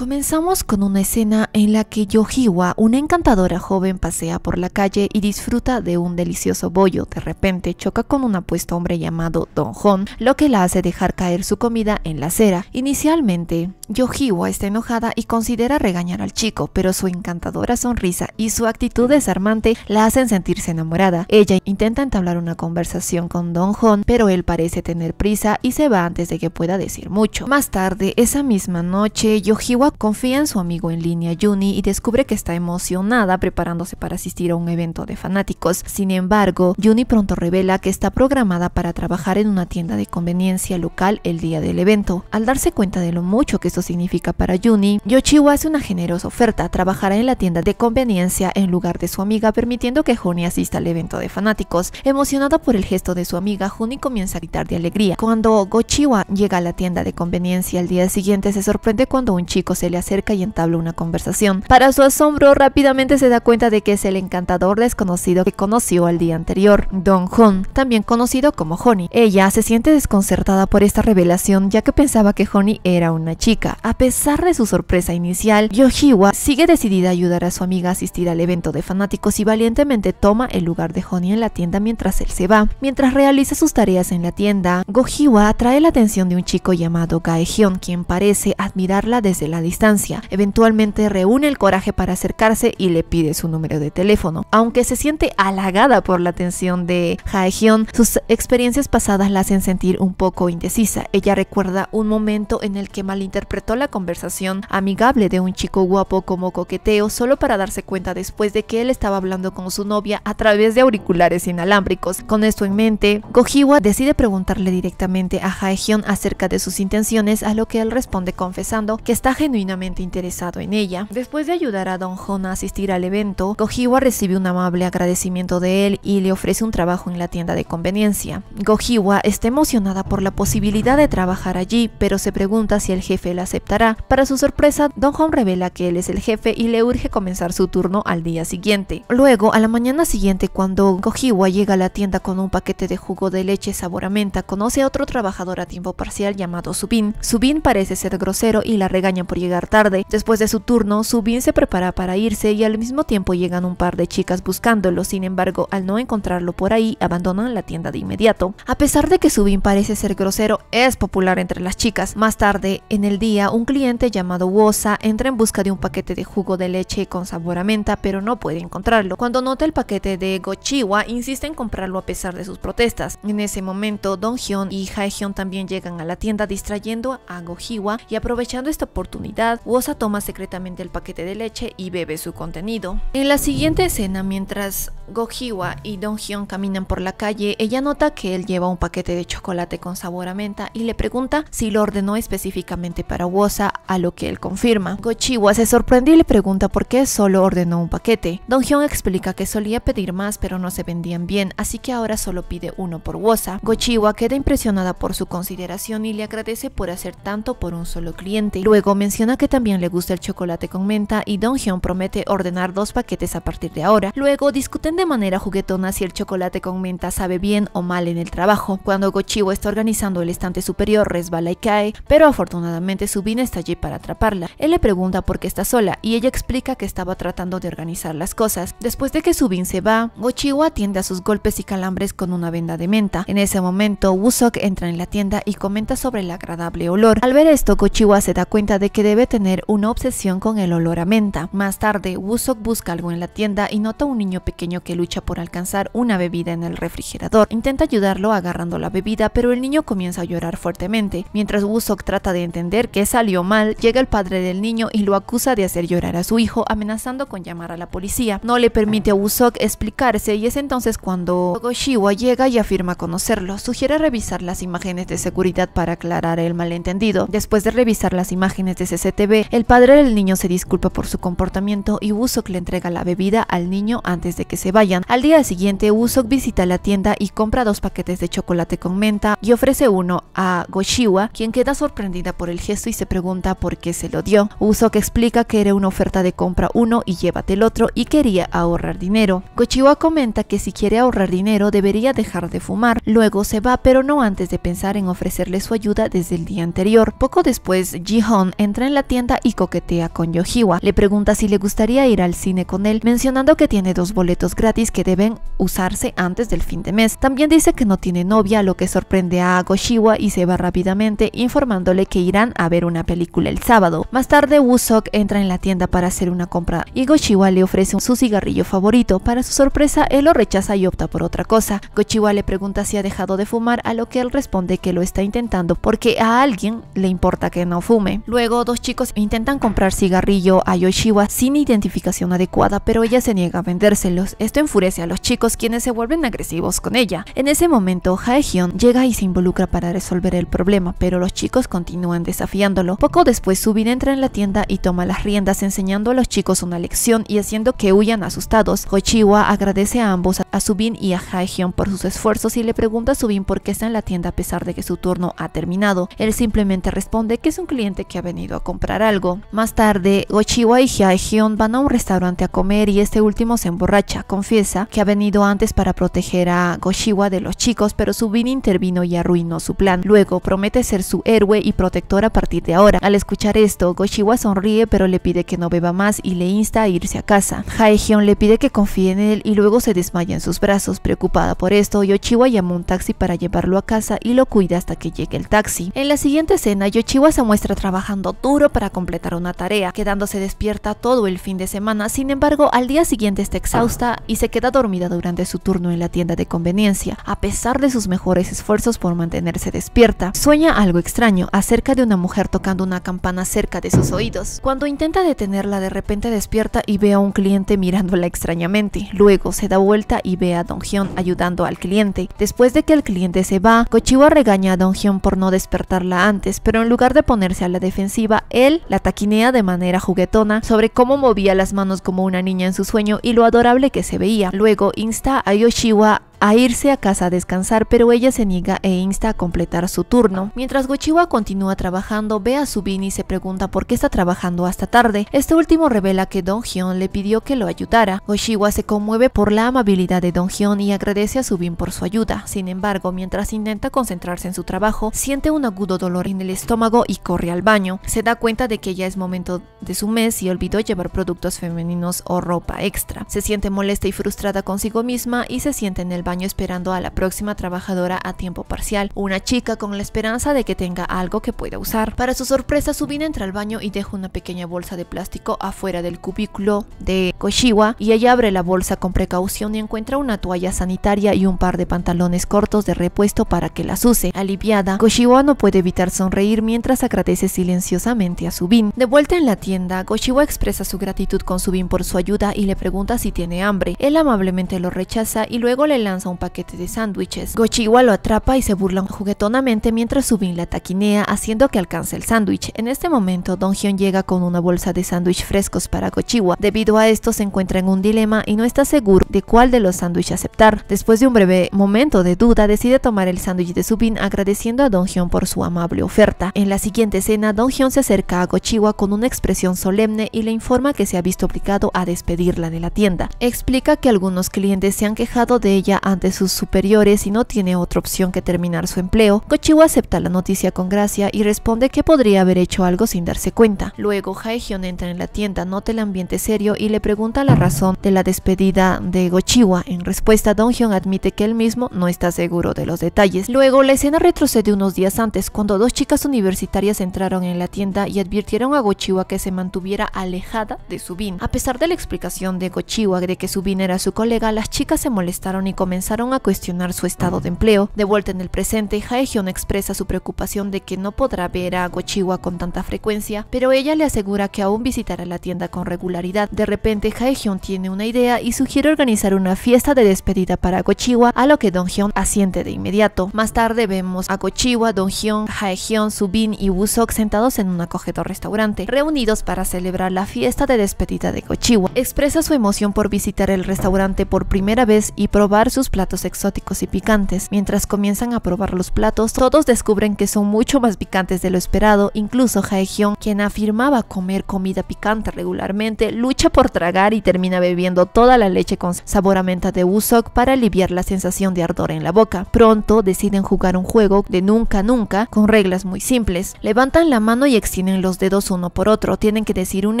Comenzamos con una escena en la que Yojiwa, una encantadora joven, pasea por la calle y disfruta de un delicioso bollo. De repente choca con un apuesto hombre llamado Don Hon, lo que la hace dejar caer su comida en la acera. Inicialmente, Yojiwa está enojada y considera regañar al chico, pero su encantadora sonrisa y su actitud desarmante la hacen sentirse enamorada. Ella intenta entablar una conversación con Don Hon, pero él parece tener prisa y se va antes de que pueda decir mucho. Más tarde, esa misma noche, Yojiwa confía en su amigo en línea Juni y descubre que está emocionada preparándose para asistir a un evento de fanáticos. Sin embargo, Juni pronto revela que está programada para trabajar en una tienda de conveniencia local el día del evento. Al darse cuenta de lo mucho que esto significa para Juni, Yoshiwa hace una generosa oferta, trabajará en la tienda de conveniencia en lugar de su amiga permitiendo que Juni asista al evento de fanáticos. Emocionada por el gesto de su amiga, Juni comienza a gritar de alegría. Cuando Gochiwa llega a la tienda de conveniencia al día siguiente se sorprende cuando un chico se le acerca y entabla una conversación. Para su asombro, rápidamente se da cuenta de que es el encantador desconocido que conoció al día anterior, Don Hon, también conocido como Honey. Ella se siente desconcertada por esta revelación ya que pensaba que Honey era una chica. A pesar de su sorpresa inicial, Yohiwa sigue decidida a ayudar a su amiga a asistir al evento de fanáticos y valientemente toma el lugar de Honey en la tienda mientras él se va. Mientras realiza sus tareas en la tienda, Gohiwa atrae la atención de un chico llamado Hion, quien parece admirarla desde la distancia. Eventualmente reúne el coraje para acercarse y le pide su número de teléfono. Aunque se siente halagada por la atención de Haehyun, sus experiencias pasadas la hacen sentir un poco indecisa. Ella recuerda un momento en el que malinterpretó la conversación amigable de un chico guapo como coqueteo solo para darse cuenta después de que él estaba hablando con su novia a través de auriculares inalámbricos. Con esto en mente, Kojiwa decide preguntarle directamente a Haehyun acerca de sus intenciones, a lo que él responde confesando que está genuinamente interesado en ella. Después de ayudar a Don Hon a asistir al evento, Gojiwa recibe un amable agradecimiento de él y le ofrece un trabajo en la tienda de conveniencia. Gojiwa está emocionada por la posibilidad de trabajar allí, pero se pregunta si el jefe la aceptará. Para su sorpresa, Don Hon revela que él es el jefe y le urge comenzar su turno al día siguiente. Luego, a la mañana siguiente, cuando Gojiwa llega a la tienda con un paquete de jugo de leche sabor menta, conoce a otro trabajador a tiempo parcial llamado Subin. Subin parece ser grosero y la regaña por llegar tarde. Después de su turno, Subin se prepara para irse y al mismo tiempo llegan un par de chicas buscándolo, sin embargo, al no encontrarlo por ahí, abandonan la tienda de inmediato. A pesar de que Subin parece ser grosero, es popular entre las chicas. Más tarde, en el día, un cliente llamado Wosa entra en busca de un paquete de jugo de leche con sabor a menta, pero no puede encontrarlo. Cuando nota el paquete de Gochiwa, insiste en comprarlo a pesar de sus protestas. En ese momento, Don Hyun y Hyun también llegan a la tienda distrayendo a Gojiwa y aprovechando esta oportunidad Wosa toma secretamente el paquete de leche y bebe su contenido. En la siguiente escena, mientras Gojiwa y Don Hyun caminan por la calle, ella nota que él lleva un paquete de chocolate con sabor a menta y le pregunta si lo ordenó específicamente para Wosa, a lo que él confirma. Gojiwa se sorprende y le pregunta por qué solo ordenó un paquete. Don Hyun explica que solía pedir más pero no se vendían bien, así que ahora solo pide uno por Wosa. Gochiwa queda impresionada por su consideración y le agradece por hacer tanto por un solo cliente. Luego menciona que también le gusta el chocolate con menta y Hyun promete ordenar dos paquetes a partir de ahora. Luego discuten de manera juguetona si el chocolate con menta sabe bien o mal en el trabajo. Cuando Gochiwo está organizando el estante superior, resbala y cae, pero afortunadamente Subin está allí para atraparla. Él le pregunta por qué está sola y ella explica que estaba tratando de organizar las cosas. Después de que Subin se va, Gochiwo atiende a sus golpes y calambres con una venda de menta. En ese momento, Wusok entra en la tienda y comenta sobre el agradable olor. Al ver esto, Gochiwa se da cuenta de que debe tener una obsesión con el olor a menta. Más tarde, Wusok busca algo en la tienda y nota a un niño pequeño que lucha por alcanzar una bebida en el refrigerador. Intenta ayudarlo agarrando la bebida, pero el niño comienza a llorar fuertemente. Mientras Wusok trata de entender que salió mal, llega el padre del niño y lo acusa de hacer llorar a su hijo, amenazando con llamar a la policía. No le permite a Wusok explicarse y es entonces cuando Goshiwa llega y afirma conocerlo. Sugiere revisar las imágenes de seguridad para aclarar el malentendido. Después de revisar las imágenes de CTV. el padre del niño se disculpa por su comportamiento y Usok le entrega la bebida al niño antes de que se vayan. Al día siguiente, Usok visita la tienda y compra dos paquetes de chocolate con menta y ofrece uno a Goshiwa, quien queda sorprendida por el gesto y se pregunta por qué se lo dio. Usok explica que era una oferta de compra uno y llévate el otro y quería ahorrar dinero. Goshiwa comenta que si quiere ahorrar dinero debería dejar de fumar, luego se va pero no antes de pensar en ofrecerle su ayuda desde el día anterior. Poco después, Jihon entra en la tienda y coquetea con yoshiwa Le pregunta si le gustaría ir al cine con él, mencionando que tiene dos boletos gratis que deben usarse antes del fin de mes. También dice que no tiene novia, lo que sorprende a Goshiwa y se va rápidamente informándole que irán a ver una película el sábado. Más tarde, Wusok entra en la tienda para hacer una compra y Goshiwa le ofrece su cigarrillo favorito. Para su sorpresa, él lo rechaza y opta por otra cosa. Goshiwa le pregunta si ha dejado de fumar, a lo que él responde que lo está intentando porque a alguien le importa que no fume. Luego, los chicos intentan comprar cigarrillo a Yoshiwa sin identificación adecuada, pero ella se niega a vendérselos. Esto enfurece a los chicos, quienes se vuelven agresivos con ella. En ese momento, Haehyun llega y se involucra para resolver el problema, pero los chicos continúan desafiándolo. Poco después, Subin entra en la tienda y toma las riendas, enseñando a los chicos una lección y haciendo que huyan asustados. Hochiwa agradece a ambos, a Subin y a Haehyun por sus esfuerzos y le pregunta a Subin por qué está en la tienda a pesar de que su turno ha terminado. Él simplemente responde que es un cliente que ha venido a comprar algo. Más tarde, Gochiwa y Hyun van a un restaurante a comer y este último se emborracha. Confiesa que ha venido antes para proteger a Goshiwa de los chicos, pero su Subin intervino y arruinó su plan. Luego promete ser su héroe y protector a partir de ahora. Al escuchar esto, Gochiwa sonríe pero le pide que no beba más y le insta a irse a casa. Hyun le pide que confíe en él y luego se desmaya en sus brazos. Preocupada por esto, Yoshiwa llama un taxi para llevarlo a casa y lo cuida hasta que llegue el taxi. En la siguiente escena, Yoshiwa se muestra trabajando duro para completar una tarea, quedándose despierta todo el fin de semana. Sin embargo, al día siguiente está exhausta y se queda dormida durante su turno en la tienda de conveniencia, a pesar de sus mejores esfuerzos por mantenerse despierta. Sueña algo extraño acerca de una mujer tocando una campana cerca de sus oídos. Cuando intenta detenerla, de repente despierta y ve a un cliente mirándola extrañamente. Luego se da vuelta y ve a Don Hyun ayudando al cliente. Después de que el cliente se va, Kochiwa regaña a Don Hyun por no despertarla antes, pero en lugar de ponerse a la defensiva, él, la taquinea de manera juguetona sobre cómo movía las manos como una niña en su sueño y lo adorable que se veía. Luego insta a Yoshiwa a irse a casa a descansar, pero ella se niega e insta a completar su turno. Mientras Gochiwa continúa trabajando, ve a Subin y se pregunta por qué está trabajando hasta tarde. Este último revela que Don Hyun le pidió que lo ayudara. Gochiwa se conmueve por la amabilidad de Don Hyun y agradece a Subin por su ayuda. Sin embargo, mientras intenta concentrarse en su trabajo, siente un agudo dolor en el estómago y corre al baño. Se da cuenta de que ya es momento de su mes y olvidó llevar productos femeninos o ropa extra. Se siente molesta y frustrada consigo misma y se siente en el baño baño esperando a la próxima trabajadora a tiempo parcial, una chica con la esperanza de que tenga algo que pueda usar. Para su sorpresa, Subin entra al baño y deja una pequeña bolsa de plástico afuera del cubículo de Koshiwa y ella abre la bolsa con precaución y encuentra una toalla sanitaria y un par de pantalones cortos de repuesto para que las use. Aliviada, Koshiwa no puede evitar sonreír mientras agradece silenciosamente a Subin. De vuelta en la tienda, Koshiwa expresa su gratitud con Subin por su ayuda y le pregunta si tiene hambre. Él amablemente lo rechaza y luego le lanza a un paquete de sándwiches. Gochiwa lo atrapa y se burla juguetonamente mientras Subin la taquinea haciendo que alcance el sándwich. En este momento, Don Hyun llega con una bolsa de sándwich frescos para Gochiwa. Debido a esto se encuentra en un dilema y no está seguro de cuál de los sándwiches aceptar. Después de un breve momento de duda, decide tomar el sándwich de Subin agradeciendo a Don Hyun por su amable oferta. En la siguiente escena, Don Hyun se acerca a Gochiwa con una expresión solemne y le informa que se ha visto obligado a despedirla de la tienda. Explica que algunos clientes se han quejado de ella a ante sus superiores y no tiene otra opción que terminar su empleo, Gochiwa acepta la noticia con gracia y responde que podría haber hecho algo sin darse cuenta. Luego Haehyun entra en la tienda, nota el ambiente serio y le pregunta la razón de la despedida de Gochiwa. En respuesta, Don Donghyun admite que él mismo no está seguro de los detalles. Luego la escena retrocede unos días antes, cuando dos chicas universitarias entraron en la tienda y advirtieron a Gochiwa que se mantuviera alejada de Subin. A pesar de la explicación de Gochiwa de que Subin era su colega, las chicas se molestaron y comenzaron comenzaron a cuestionar su estado de empleo. De vuelta en el presente, Haehyun expresa su preocupación de que no podrá ver a Gochiwa con tanta frecuencia, pero ella le asegura que aún visitará la tienda con regularidad. De repente, Haehyun tiene una idea y sugiere organizar una fiesta de despedida para Gochiwa, a lo que Donghyun asiente de inmediato. Más tarde vemos a Gochiwa, Donghyun, Haehyun, Subin y Wusok sentados en un acogedor restaurante, reunidos para celebrar la fiesta de despedida de Gochiwa. Expresa su emoción por visitar el restaurante por primera vez y probar su platos exóticos y picantes. Mientras comienzan a probar los platos, todos descubren que son mucho más picantes de lo esperado, incluso Haehyun, quien afirmaba comer comida picante regularmente, lucha por tragar y termina bebiendo toda la leche con sabor a menta de Usok para aliviar la sensación de ardor en la boca. Pronto deciden jugar un juego de nunca nunca con reglas muy simples. Levantan la mano y extienden los dedos uno por otro, tienen que decir un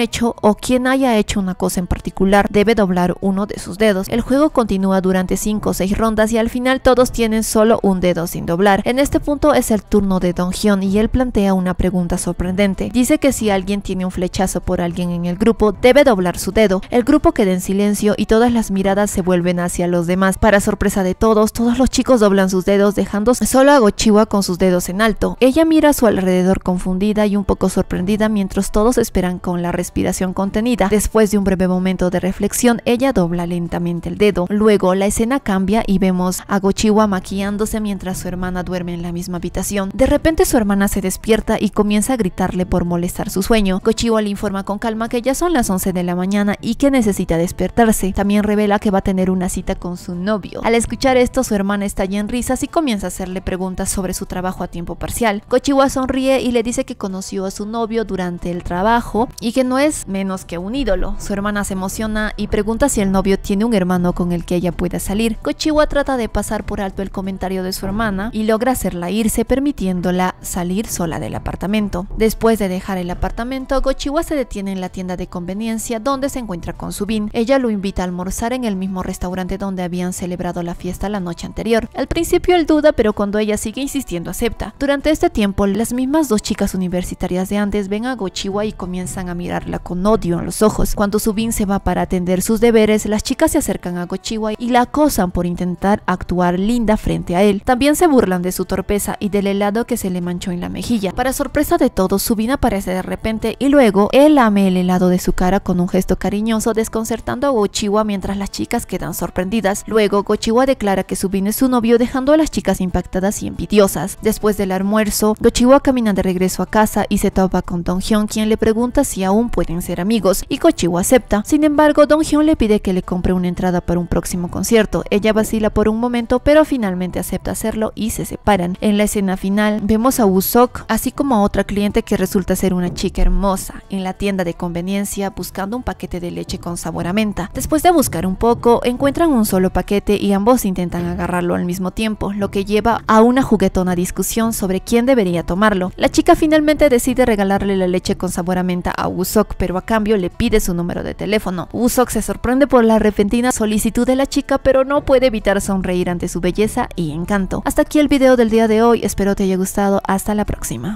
hecho o quien haya hecho una cosa en particular debe doblar uno de sus dedos. El juego continúa durante 5 seis rondas y al final todos tienen solo un dedo sin doblar. En este punto es el turno de Don Hyun y él plantea una pregunta sorprendente. Dice que si alguien tiene un flechazo por alguien en el grupo, debe doblar su dedo. El grupo queda en silencio y todas las miradas se vuelven hacia los demás. Para sorpresa de todos, todos los chicos doblan sus dedos dejando solo a Gochiwa con sus dedos en alto. Ella mira a su alrededor confundida y un poco sorprendida mientras todos esperan con la respiración contenida. Después de un breve momento de reflexión, ella dobla lentamente el dedo. Luego la escena cambia y vemos a Gochiwa maquillándose mientras su hermana duerme en la misma habitación. De repente su hermana se despierta y comienza a gritarle por molestar su sueño. Gochiwa le informa con calma que ya son las 11 de la mañana y que necesita despertarse. También revela que va a tener una cita con su novio. Al escuchar esto, su hermana estalla en risas y comienza a hacerle preguntas sobre su trabajo a tiempo parcial. Gochiwa sonríe y le dice que conoció a su novio durante el trabajo y que no es menos que un ídolo. Su hermana se emociona y pregunta si el novio tiene un hermano con el que ella pueda salir. Gochiwa pues trata de pasar por alto el comentario de su hermana y logra hacerla irse permitiéndola salir sola del apartamento. Después de dejar el apartamento, Gochiwa se detiene en la tienda de conveniencia donde se encuentra con Subin. Ella lo invita a almorzar en el mismo restaurante donde habían celebrado la fiesta la noche anterior. Al principio él duda, pero cuando ella sigue insistiendo acepta. Durante este tiempo, las mismas dos chicas universitarias de antes ven a Gochiwa y comienzan a mirarla con odio en los ojos. Cuando Subin se va para atender sus deberes, las chicas se acercan a Gochiwa y la acosan por por intentar actuar linda frente a él. También se burlan de su torpeza y del helado que se le manchó en la mejilla. Para sorpresa de todos, Subin aparece de repente y luego él lame el helado de su cara con un gesto cariñoso desconcertando a Gochiwa mientras las chicas quedan sorprendidas. Luego Gochiwa declara que Subin es su novio dejando a las chicas impactadas y envidiosas. Después del almuerzo, Gochiwa camina de regreso a casa y se topa con Don Hyun quien le pregunta si aún pueden ser amigos y Gochiwa acepta. Sin embargo, Don Hyun le pide que le compre una entrada para un próximo concierto. Ella vacila por un momento, pero finalmente acepta hacerlo y se separan. En la escena final vemos a Busok, así como a otra cliente que resulta ser una chica hermosa, en la tienda de conveniencia buscando un paquete de leche con sabor a menta. Después de buscar un poco, encuentran un solo paquete y ambos intentan agarrarlo al mismo tiempo, lo que lleva a una juguetona discusión sobre quién debería tomarlo. La chica finalmente decide regalarle la leche con sabor a menta a Busok, pero a cambio le pide su número de teléfono. Busok se sorprende por la repentina solicitud de la chica, pero no puede evitar sonreír ante su belleza y encanto. Hasta aquí el video del día de hoy, espero te haya gustado, hasta la próxima.